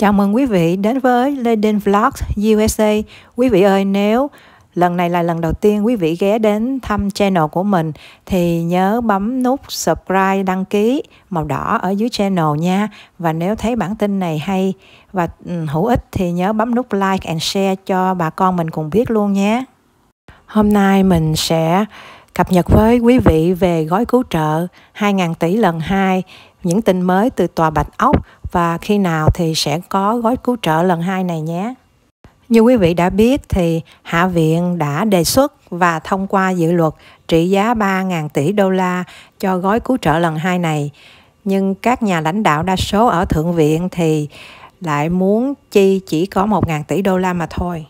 Chào mừng quý vị đến với Leden Vlogs USA. Quý vị ơi, nếu lần này là lần đầu tiên quý vị ghé đến thăm channel của mình thì nhớ bấm nút subscribe đăng ký màu đỏ ở dưới channel nha. Và nếu thấy bản tin này hay và ừ, hữu ích thì nhớ bấm nút like and share cho bà con mình cùng biết luôn nhé. Hôm nay mình sẽ cập nhật với quý vị về gói cứu trợ 2.000 tỷ lần 2, những tin mới từ Tòa Bạch Ốc và khi nào thì sẽ có gói cứu trợ lần hai này nhé. Như quý vị đã biết thì Hạ viện đã đề xuất và thông qua dự luật trị giá 3.000 tỷ đô la cho gói cứu trợ lần hai này. Nhưng các nhà lãnh đạo đa số ở Thượng viện thì lại muốn chi chỉ có 1.000 tỷ đô la mà thôi.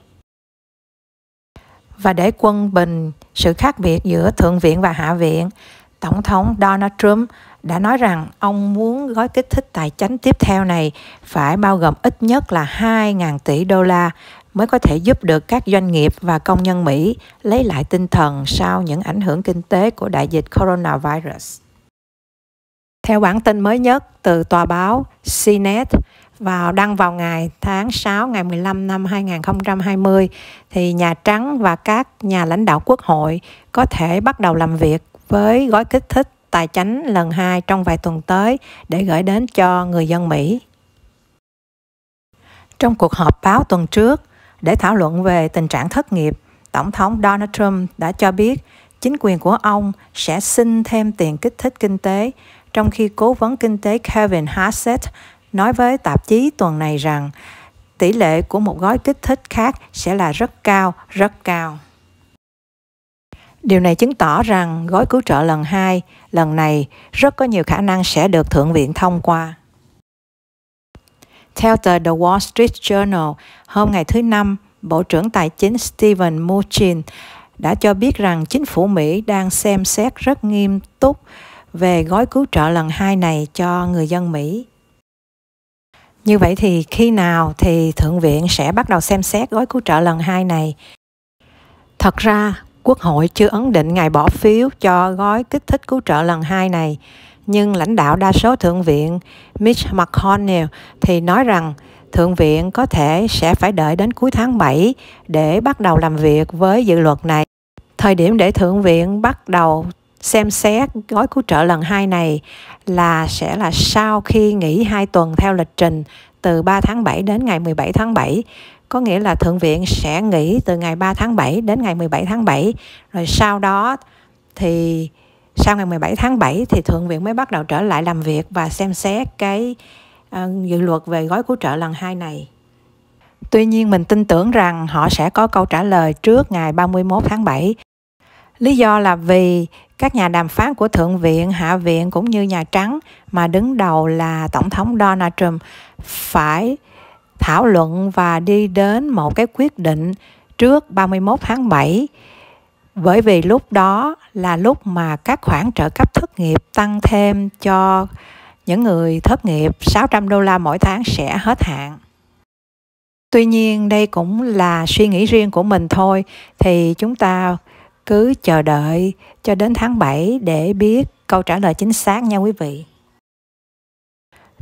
Và để quân bình sự khác biệt giữa Thượng viện và Hạ viện, Tổng thống Donald Trump đã nói rằng ông muốn gói kích thích tài chính tiếp theo này phải bao gồm ít nhất là 2.000 tỷ đô la mới có thể giúp được các doanh nghiệp và công nhân Mỹ lấy lại tinh thần sau những ảnh hưởng kinh tế của đại dịch coronavirus. Theo bản tin mới nhất từ tòa báo CNET vào đăng vào ngày tháng 6 ngày 15 năm 2020 thì Nhà Trắng và các nhà lãnh đạo quốc hội có thể bắt đầu làm việc với gói kích thích tài chánh lần 2 trong vài tuần tới để gửi đến cho người dân Mỹ. Trong cuộc họp báo tuần trước để thảo luận về tình trạng thất nghiệp, Tổng thống Donald Trump đã cho biết chính quyền của ông sẽ xin thêm tiền kích thích kinh tế, trong khi cố vấn kinh tế Kevin Hassett nói với tạp chí tuần này rằng tỷ lệ của một gói kích thích khác sẽ là rất cao, rất cao. Điều này chứng tỏ rằng gói cứu trợ lần 2 lần này rất có nhiều khả năng sẽ được Thượng viện thông qua. Theo tờ The Wall Street Journal, hôm ngày thứ Năm, Bộ trưởng Tài chính Steven Mnuchin đã cho biết rằng chính phủ Mỹ đang xem xét rất nghiêm túc về gói cứu trợ lần hai này cho người dân Mỹ. Như vậy thì khi nào thì Thượng viện sẽ bắt đầu xem xét gói cứu trợ lần hai này? Thật ra, Quốc hội chưa ấn định ngày bỏ phiếu cho gói kích thích cứu trợ lần hai này, nhưng lãnh đạo đa số Thượng viện Mitch McConnell thì nói rằng Thượng viện có thể sẽ phải đợi đến cuối tháng 7 để bắt đầu làm việc với dự luật này. Thời điểm để Thượng viện bắt đầu xem xét gói cứu trợ lần hai này là sẽ là sau khi nghỉ 2 tuần theo lịch trình từ 3 tháng 7 đến ngày 17 tháng 7 có nghĩa là thượng viện sẽ nghỉ từ ngày 3 tháng 7 đến ngày 17 tháng 7 rồi sau đó thì sau ngày 17 tháng 7 thì thượng viện mới bắt đầu trở lại làm việc và xem xét cái uh, dự luật về gói cứu trợ lần 2 này. Tuy nhiên mình tin tưởng rằng họ sẽ có câu trả lời trước ngày 31 tháng 7. Lý do là vì các nhà đàm phán của Thượng viện, Hạ viện cũng như Nhà Trắng mà đứng đầu là Tổng thống Donald Trump phải thảo luận và đi đến một cái quyết định trước 31 tháng 7 bởi vì lúc đó là lúc mà các khoản trợ cấp thất nghiệp tăng thêm cho những người thất nghiệp 600 đô la mỗi tháng sẽ hết hạn. Tuy nhiên đây cũng là suy nghĩ riêng của mình thôi thì chúng ta cứ chờ đợi cho đến tháng 7 để biết câu trả lời chính xác nha quý vị.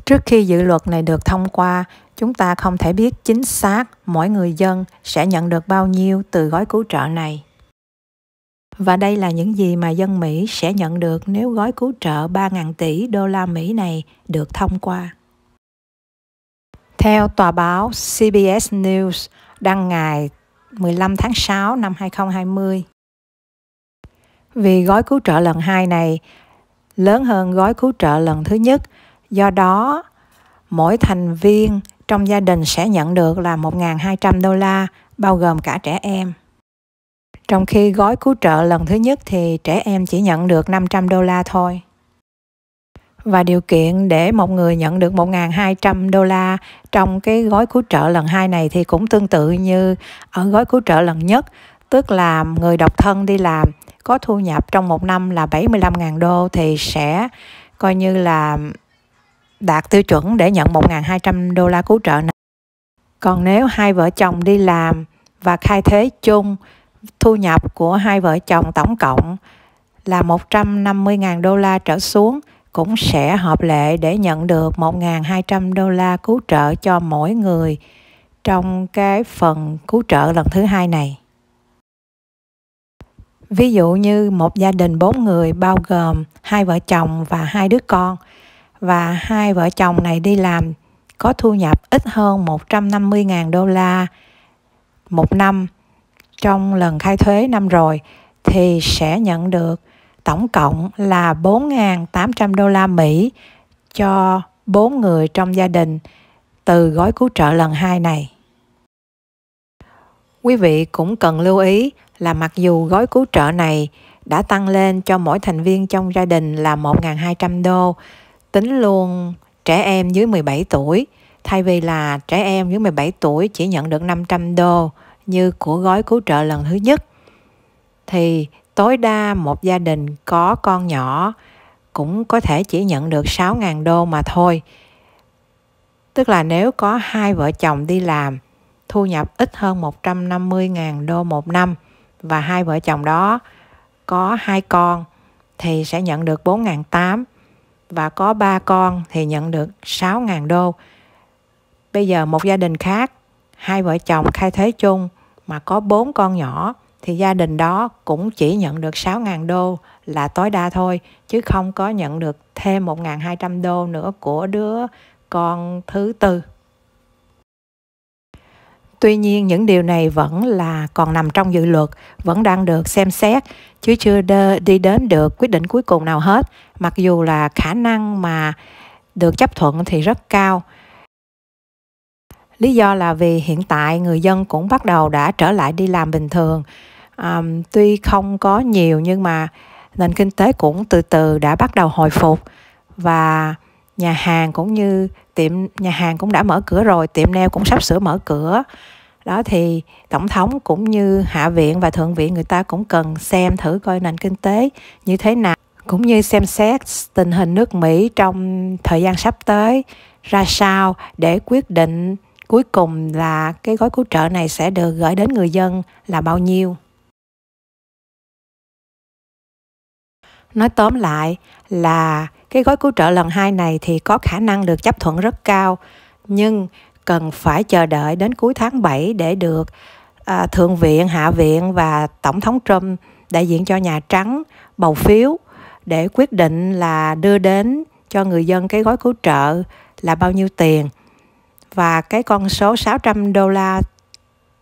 Trước khi dự luật này được thông qua, chúng ta không thể biết chính xác mỗi người dân sẽ nhận được bao nhiêu từ gói cứu trợ này. Và đây là những gì mà dân Mỹ sẽ nhận được nếu gói cứu trợ 3.000 tỷ đô la Mỹ này được thông qua. Theo tòa báo CBS News đăng ngày 15 tháng 6 năm 2020, vì gói cứu trợ lần 2 này lớn hơn gói cứu trợ lần thứ nhất, do đó mỗi thành viên trong gia đình sẽ nhận được là 1.200 đô la, bao gồm cả trẻ em. Trong khi gói cứu trợ lần thứ nhất thì trẻ em chỉ nhận được 500 đô la thôi. Và điều kiện để một người nhận được 1.200 đô la trong cái gói cứu trợ lần hai này thì cũng tương tự như ở gói cứu trợ lần nhất, tức là người độc thân đi làm có thu nhập trong một năm là 75.000 đô thì sẽ coi như là đạt tiêu chuẩn để nhận 1.200 đô la cứu trợ này. Còn nếu hai vợ chồng đi làm và khai thế chung, thu nhập của hai vợ chồng tổng cộng là 150.000 đô la trở xuống cũng sẽ hợp lệ để nhận được 1.200 đô la cứu trợ cho mỗi người trong cái phần cứu trợ lần thứ hai này. Ví dụ như một gia đình bốn người bao gồm hai vợ chồng và hai đứa con – và hai vợ chồng này đi làm có thu nhập ít hơn 150.000 đô la một năm trong lần khai thuế năm rồi thì sẽ nhận được tổng cộng là 4.800 đô la Mỹ cho bốn người trong gia đình từ gói cứu trợ lần hai này. Quý vị cũng cần lưu ý là mặc dù gói cứu trợ này đã tăng lên cho mỗi thành viên trong gia đình là 1.200 đô tính luôn trẻ em dưới 17 tuổi thay vì là trẻ em dưới 17 tuổi chỉ nhận được 500 đô như của gói cứu trợ lần thứ nhất thì tối đa một gia đình có con nhỏ cũng có thể chỉ nhận được 6.000 đô mà thôi. Tức là nếu có hai vợ chồng đi làm, thu nhập ít hơn 150.000 đô một năm và hai vợ chồng đó có hai con thì sẽ nhận được 4.800 và có 3 con thì nhận được 6.000 đô. Bây giờ một gia đình khác, hai vợ chồng khai thế chung mà có 4 con nhỏ thì gia đình đó cũng chỉ nhận được 6.000 đô là tối đa thôi chứ không có nhận được thêm 1.200 đô nữa của đứa con thứ tư. Tuy nhiên những điều này vẫn là còn nằm trong dự luật, vẫn đang được xem xét chứ chưa đi đến được quyết định cuối cùng nào hết, mặc dù là khả năng mà được chấp thuận thì rất cao. Lý do là vì hiện tại người dân cũng bắt đầu đã trở lại đi làm bình thường. À, tuy không có nhiều nhưng mà nền kinh tế cũng từ từ đã bắt đầu hồi phục và nhà hàng cũng như tiệm nhà hàng cũng đã mở cửa rồi tiệm nail cũng sắp sửa mở cửa đó thì tổng thống cũng như hạ viện và thượng viện người ta cũng cần xem thử coi nền kinh tế như thế nào cũng như xem xét tình hình nước Mỹ trong thời gian sắp tới ra sao để quyết định cuối cùng là cái gói cứu trợ này sẽ được gửi đến người dân là bao nhiêu nói tóm lại là cái gói cứu trợ lần hai này thì có khả năng được chấp thuận rất cao nhưng cần phải chờ đợi đến cuối tháng 7 để được à, thượng viện, hạ viện và tổng thống Trump đại diện cho nhà trắng bầu phiếu để quyết định là đưa đến cho người dân cái gói cứu trợ là bao nhiêu tiền và cái con số 600 đô la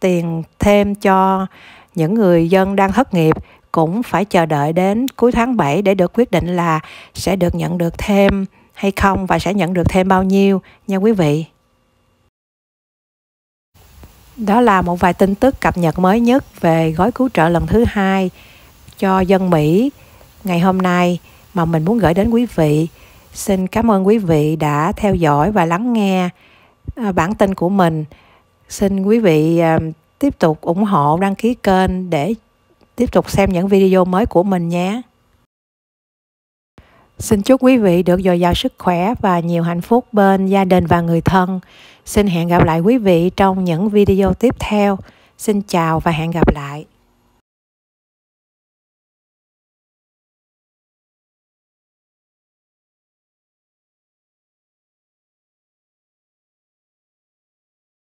tiền thêm cho những người dân đang thất nghiệp cũng phải chờ đợi đến cuối tháng 7 để được quyết định là sẽ được nhận được thêm hay không và sẽ nhận được thêm bao nhiêu nha quý vị. Đó là một vài tin tức cập nhật mới nhất về gói cứu trợ lần thứ hai cho dân Mỹ ngày hôm nay mà mình muốn gửi đến quý vị. Xin cảm ơn quý vị đã theo dõi và lắng nghe à, bản tin của mình. Xin quý vị à, tiếp tục ủng hộ đăng ký kênh để tiếp tục xem những video mới của mình nhé. Xin chúc quý vị được dồi dào sức khỏe và nhiều hạnh phúc bên gia đình và người thân. Xin hẹn gặp lại quý vị trong những video tiếp theo. Xin chào và hẹn gặp lại.